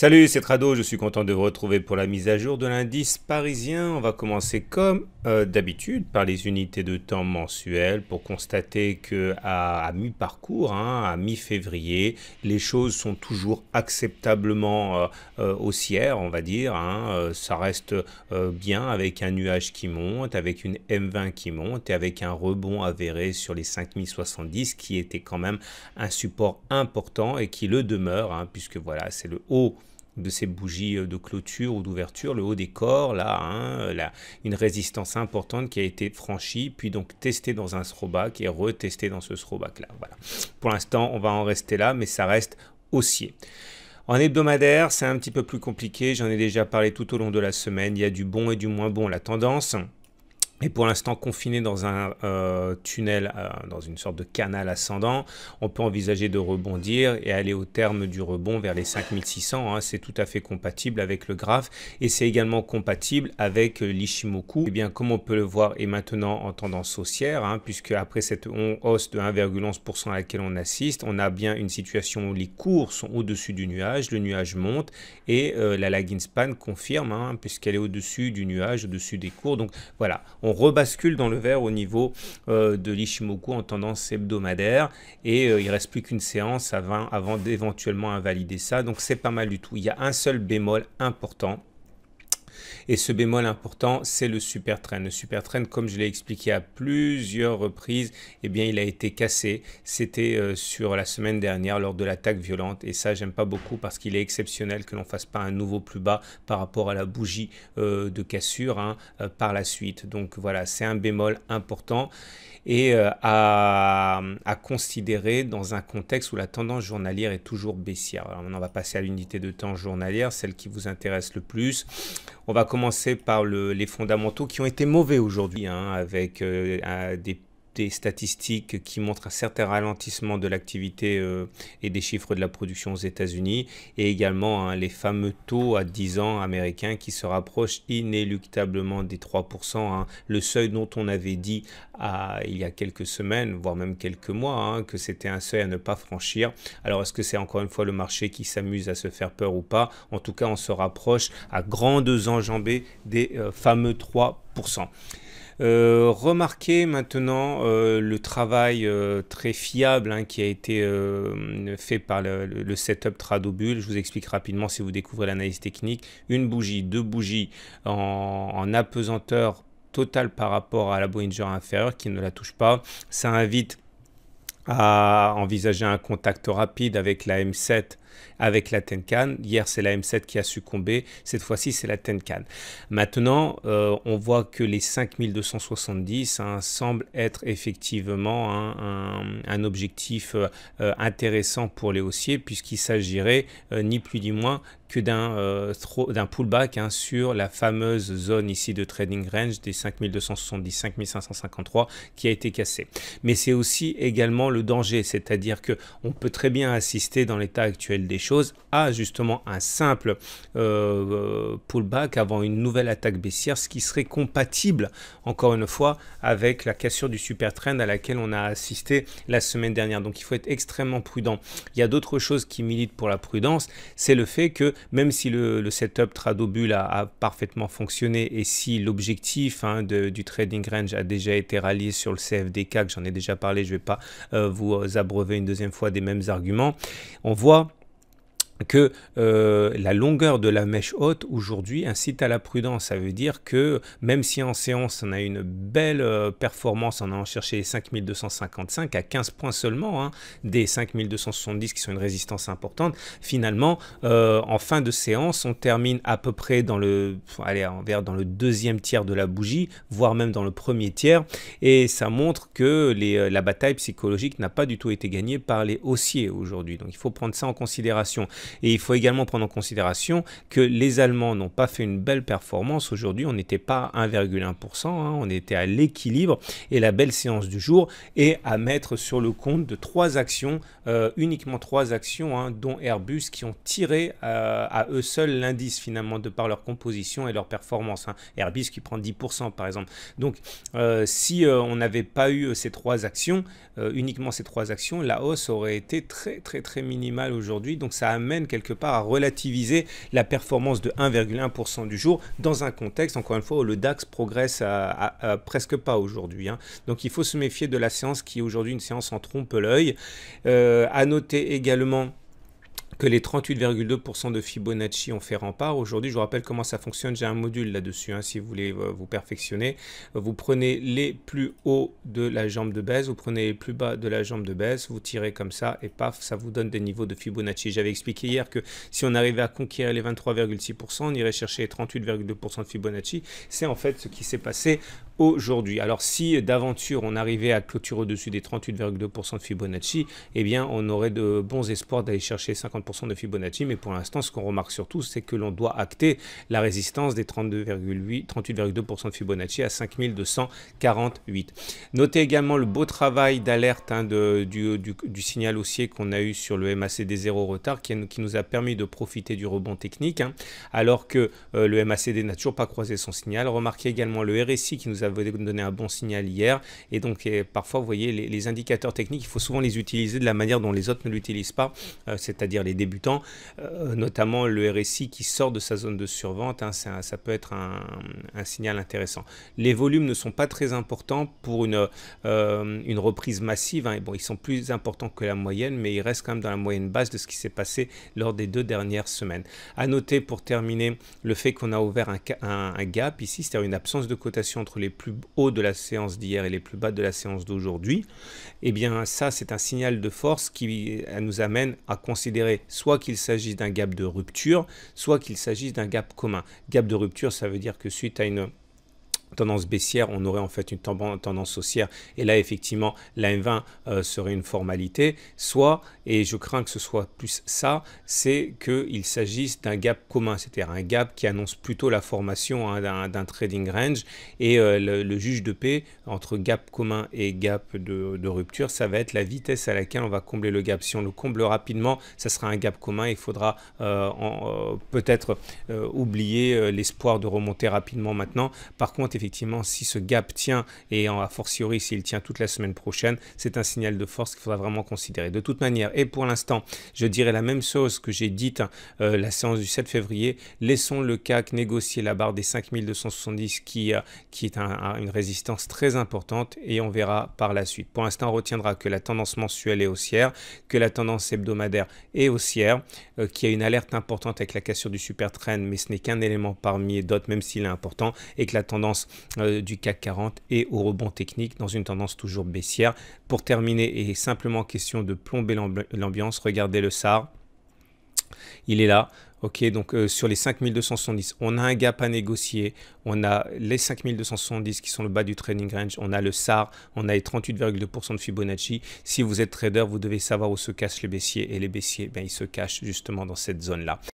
Salut, c'est Trado, je suis content de vous retrouver pour la mise à jour de l'indice parisien. On va commencer comme euh, d'habitude par les unités de temps mensuelles pour constater que à, mi-parcours, hein, à mi-février, les choses sont toujours acceptablement euh, euh, haussières, on va dire. Hein. ça reste bien avec un nuage qui monte, avec une M20 qui monte et avec un rebond avéré sur les 5070 qui était quand même un support important et qui le demeure hein, puisque voilà, c'est le haut de ces bougies euh, de clôture ou d'ouverture, le haut des corps, là, hein, euh, une résistance importante qui a été franchie, puis donc testée dans un strobac et retestée dans ce strobac là. Voilà. Pour l'instant, on va en rester là, mais ça reste haussier. En hebdomadaire, c'est un petit peu plus compliqué, j'en ai déjà parlé tout au long de la semaine, il y a du bon et du moins bon. La tendance, et pour l'instant confiné dans un euh, tunnel, euh, dans une sorte de canal ascendant, on peut envisager de rebondir et aller au terme du rebond vers les 5600. Hein. c'est tout à fait compatible avec le graphe et c'est également compatible avec l'Ishimoku. Et eh bien, comme on peut le voir, et maintenant en tendance haussière, hein, puisque après cette hausse de 1,11% à laquelle on assiste, on a bien une situation où les cours sont au-dessus du nuage, le nuage monte et euh, la lagging span confirme, hein, puisqu'elle est au-dessus du nuage, au-dessus des cours. Donc voilà, on rebascule dans le vert au niveau euh, de l'Ishimoku en tendance hebdomadaire et euh, il reste plus qu'une séance avant, avant d'éventuellement invalider ça. Donc c'est pas mal du tout. Il y a un seul bémol important et ce bémol important, c'est le super train. Le super train, comme je l'ai expliqué à plusieurs reprises, eh bien, il a été cassé. C'était euh, sur la semaine dernière lors de l'attaque violente. Et ça, j'aime pas beaucoup parce qu'il est exceptionnel que l'on fasse pas un nouveau plus bas par rapport à la bougie euh, de cassure hein, euh, par la suite. Donc voilà, c'est un bémol important et à, à, considérer dans un contexte où la tendance journalière est toujours baissière. Alors maintenant, on va passer à l'unité de temps journalière, celle qui vous intéresse le plus on va commencer par les fondamentaux qui ont été mauvais aujourd'hui, hein, avec euh, des des statistiques qui montrent un certain ralentissement de l'activité euh, et des chiffres de la production aux États-Unis, et également hein, les fameux taux à 10 ans américains qui se rapprochent inéluctablement des 3%, hein. le seuil dont on avait dit il y a quelques semaines, voire même quelques mois, hein, que c'était un seuil à ne pas franchir. Alors est-ce que c'est encore une fois le marché qui s'amuse à se faire peur ou pas En tout cas, on se rapproche à grandes enjambées des euh, fameux 3%. Euh, remarquez maintenant euh, le travail euh, très fiable hein, qui a été fait par le, setup Tradobul. Je vous explique rapidement si vous découvrez l'analyse technique. Une bougie, deux bougies en, en apesanteur totale par rapport à la Bollinger inférieure qui ne la touche pas. Ça invite à envisager un contact rapide avec la M7 avec la Tenkan. Hier, c'est la M7 qui a succombé. Cette fois-ci, c'est la Tenkan. Maintenant, euh, on voit que les 5270 hein, semblent être effectivement un, objectif euh, euh, intéressant pour les haussiers, puisqu'il s'agirait ni plus ni moins que d'un pullback hein, sur la fameuse zone ici de trading range des 5270, 5553 qui a été cassée. Mais c'est aussi également le danger, c'est-à-dire que on peut très bien assister dans l'état actuel des choses à justement un simple euh, euh, pullback avant une nouvelle attaque baissière, ce qui serait compatible encore une fois avec la cassure du super trend à laquelle on a assisté la semaine dernière. Donc il faut être extrêmement prudent. Il y a d'autres choses qui militent pour la prudence, c'est le fait que même si le, setup Tradobul a, parfaitement fonctionné et si l'objectif hein, du trading range a déjà été rallié sur le CFDK, que j'en ai déjà parlé, je vais pas euh, vous abreuver une deuxième fois des mêmes arguments, on voit que euh, la longueur de la mèche haute aujourd'hui incite à la prudence. Ça veut dire que même si en séance on a une belle euh, performance en allant chercher les 5255 à 15 points seulement, hein, des 5270 qui sont une résistance importante, finalement euh, en fin de séance on termine à peu près dans le, allez, envers dans le deuxième tiers de la bougie, voire même dans le premier tiers, et ça montre que les, la bataille psychologique n'a pas du tout été gagnée par les haussiers aujourd'hui. Donc il faut prendre ça en considération. Et il faut également prendre en considération que les Allemands n'ont pas fait une belle performance aujourd'hui. On n'était pas à 1,1%, hein. on était à l'équilibre. Et la belle séance du jour est à mettre sur le compte de trois actions, euh, uniquement trois actions, hein, dont Airbus, qui ont tiré euh, à eux seuls l'indice finalement de par leur composition et leur performance. Hein. Airbus qui prend 10% par exemple. Donc euh, si on n'avait pas eu ces trois actions, uniquement ces trois actions, la hausse aurait été très très très minimale aujourd'hui. Donc ça amène quelque part à relativiser la performance de 1,1% du jour dans un contexte, encore une fois, où le DAX progresse à, presque pas aujourd'hui. Hein. Donc il faut se méfier de la séance qui est aujourd'hui une séance en trompe-l'œil. Euh, à noter également que les 38,2% de Fibonacci ont fait rempart. Aujourd'hui, je vous rappelle comment ça fonctionne. J'ai un module là-dessus. Hein, si vous voulez euh, vous perfectionner, vous prenez les plus hauts de la jambe de baisse, vous prenez les plus bas de la jambe de baisse, vous tirez comme ça et paf, ça vous donne des niveaux de Fibonacci. J'avais expliqué hier que si on arrivait à conquérir les 23,6%, on irait chercher les 38,2% de Fibonacci. C'est en fait ce qui s'est passé aujourd'hui. Alors si d'aventure on arrivait à clôturer au-dessus des 38,2% de Fibonacci, eh bien on aurait de bons espoirs d'aller chercher 50% de Fibonacci, mais pour l'instant ce qu'on remarque surtout c'est que l'on doit acter la résistance des 38,2% de Fibonacci à 5248. Notez également le beau travail d'alerte hein, du, signal haussier qu'on a eu sur le MACD 0 retard qui, nous a permis de profiter du rebond technique, hein. alors que euh, le MACD n'a toujours pas croisé son signal. Remarquez également le RSI qui nous a avait donné un bon signal hier. Et donc, parfois, vous voyez, les, indicateurs techniques, il faut souvent les utiliser de la manière dont les autres ne l'utilisent pas, euh, c'est-à-dire les débutants, euh, notamment le RSI qui sort de sa zone de survente. Hein, ça, peut être un, signal intéressant. Les volumes ne sont pas très importants pour une, euh, une reprise massive. Hein, bon, ils sont plus importants que la moyenne, mais ils restent quand même dans la moyenne basse de ce qui s'est passé lors des deux dernières semaines. À noter pour terminer le fait qu'on a ouvert un, un gap ici, c'est-à-dire une absence de cotation entre les plus hauts de la séance d'hier et les plus bas de la séance d'aujourd'hui, et eh bien ça c'est un signal de force qui euh, nous amène à considérer soit qu'il s'agit d'un gap de rupture, soit qu'il s'agit d'un gap commun. Gap de rupture, ça veut dire que suite à une tendance baissière, on aurait en fait une tendance haussière. Et là, effectivement, la M20 euh, serait une formalité. Soit, et je crains que ce soit plus ça, c'est qu'il s'agisse d'un gap commun, c'est-à-dire un gap qui annonce plutôt la formation hein, d'un trading range. Et euh, le, juge de paix entre gap commun et gap de, rupture, ça va être la vitesse à laquelle on va combler le gap. Si on le comble rapidement, ça sera un gap commun. Il faudra euh, peut-être oublier l'espoir de remonter rapidement maintenant. Par contre, effectivement, effectivement, si ce gap tient, et en, a fortiori s'il tient toute la semaine prochaine, c'est un signal de force qu'il faudra vraiment considérer. De toute manière, et pour l'instant, je dirais la même chose que j'ai dite euh, la séance du 7 février, laissons le CAC négocier la barre des 5270 euh, qui, est une résistance très importante et on verra par la suite. Pour l'instant, on retiendra que la tendance mensuelle est haussière, que la tendance hebdomadaire est haussière, euh, qu'il y a une alerte importante avec la cassure du super mais ce n'est qu'un élément parmi d'autres, même s'il est important, et que la tendance euh, du CAC 40 et au rebond technique dans une tendance toujours baissière. Pour terminer, et simplement question de plomber l'ambiance, regardez le SAR. Il est là, Ok, donc euh, sur les 5270, on a un gap à négocier. On a les 5270 qui sont le bas du trading range. On a le SAR, on a les 38,2% de Fibonacci. Si vous êtes trader, vous devez savoir où se cachent les baissiers. Et les baissiers, ben, ils se cachent justement dans cette zone-là.